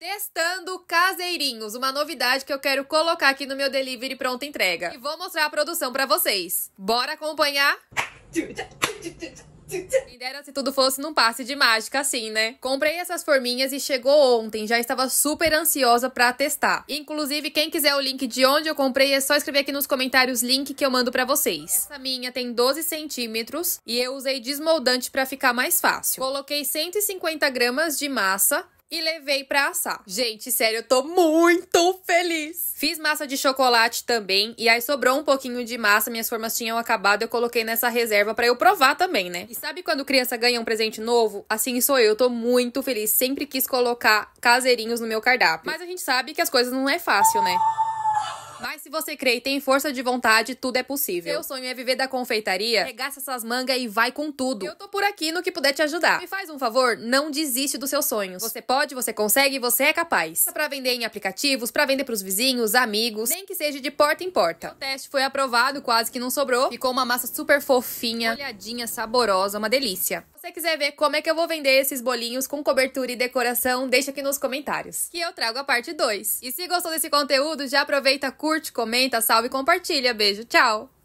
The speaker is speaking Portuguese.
Testando caseirinhos, uma novidade que eu quero colocar aqui no meu delivery pronta entrega. E vou mostrar a produção para vocês. Bora acompanhar? Quem dera se tudo fosse num passe de mágica assim, né? Comprei essas forminhas e chegou ontem, já estava super ansiosa para testar. Inclusive, quem quiser o link de onde eu comprei, é só escrever aqui nos comentários o link que eu mando para vocês. Essa minha tem 12 centímetros e eu usei desmoldante para ficar mais fácil. Coloquei 150 gramas de massa, e levei para assar. Gente, sério, eu tô muito feliz. Fiz massa de chocolate também e aí sobrou um pouquinho de massa, minhas formas tinham acabado, eu coloquei nessa reserva para eu provar também, né? E sabe quando criança ganha um presente novo? Assim sou eu, tô muito feliz. Sempre quis colocar caseirinhos no meu cardápio. Mas a gente sabe que as coisas não é fácil, né? Se você crê e tem força de vontade, tudo é possível. Meu sonho é viver da confeitaria, regaça essas mangas e vai com tudo. Eu tô por aqui no que puder te ajudar. Me faz um favor, não desiste dos seus sonhos. Você pode, você consegue, você é capaz. Para vender em aplicativos, para vender pros vizinhos, amigos, nem que seja de porta em porta. O teste foi aprovado, quase que não sobrou. Ficou uma massa super fofinha, molhadinha, saborosa, uma delícia você quiser ver como é que eu vou vender esses bolinhos com cobertura e decoração, deixa aqui nos comentários, que eu trago a parte 2. E se gostou desse conteúdo, já aproveita, curte, comenta, salve e compartilha. Beijo, tchau!